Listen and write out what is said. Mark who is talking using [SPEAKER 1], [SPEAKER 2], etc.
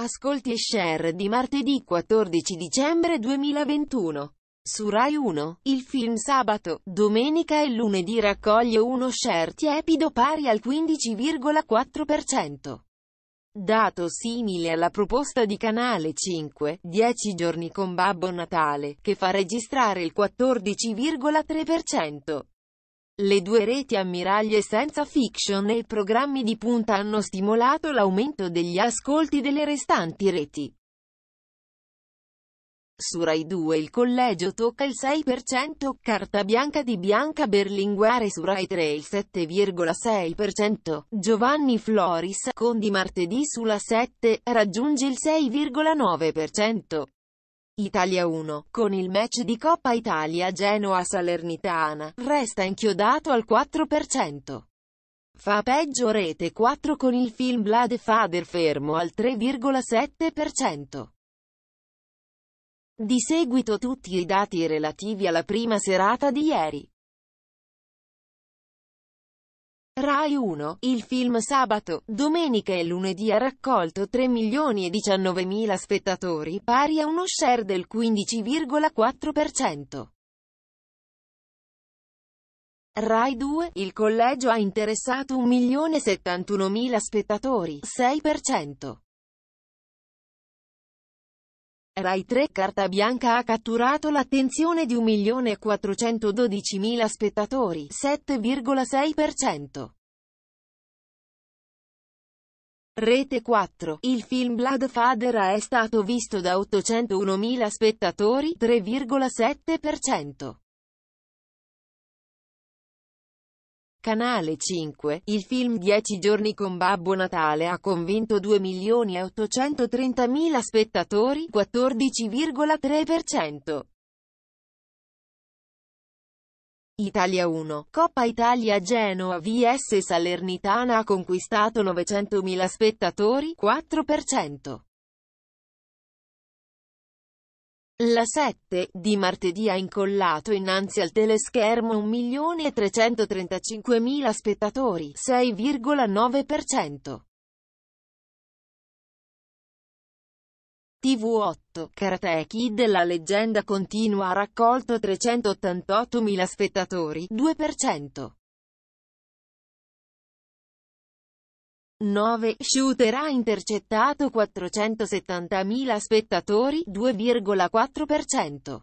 [SPEAKER 1] Ascolti e share di martedì 14 dicembre 2021. Su Rai 1, il film sabato, domenica e lunedì raccoglie uno share tiepido pari al 15,4%. Dato simile alla proposta di Canale 5, 10 giorni con Babbo Natale, che fa registrare il 14,3%. Le due reti ammiraglie senza fiction e programmi di punta hanno stimolato l'aumento degli ascolti delle restanti reti. Su Rai 2 il collegio tocca il 6%, carta bianca di Bianca Berlinguer su Rai 3 il 7,6%, Giovanni Floris, con di martedì sulla 7, raggiunge il 6,9%. Italia 1, con il match di Coppa Italia Genoa-Salernitana, resta inchiodato al 4%. Fa peggio rete 4 con il film Blood Fader fermo al 3,7%. Di seguito tutti i dati relativi alla prima serata di ieri. Rai 1, il film sabato, domenica e lunedì ha raccolto 3 milioni e 19 mila spettatori, pari a uno share del 15,4%. Rai 2, il collegio ha interessato 1.071.000 spettatori, 6%. Rai 3 Carta Bianca ha catturato l'attenzione di 1.412.000 spettatori, 7,6%. Rete 4. Il film Bloodfather è stato visto da 801.000 spettatori, 3,7%. Canale 5, il film 10 giorni con Babbo Natale ha convinto 2.830.000 spettatori, 14,3%. Italia 1, Coppa Italia Genoa vs Salernitana ha conquistato 900.000 spettatori, 4%. La 7 di martedì ha incollato innanzi al teleschermo 1.335.000 spettatori, 6,9%. TV8, Karate Kid La leggenda continua ha raccolto 388.000 spettatori, 2%. 9. Shooter ha intercettato 470.000 spettatori, 2,4%.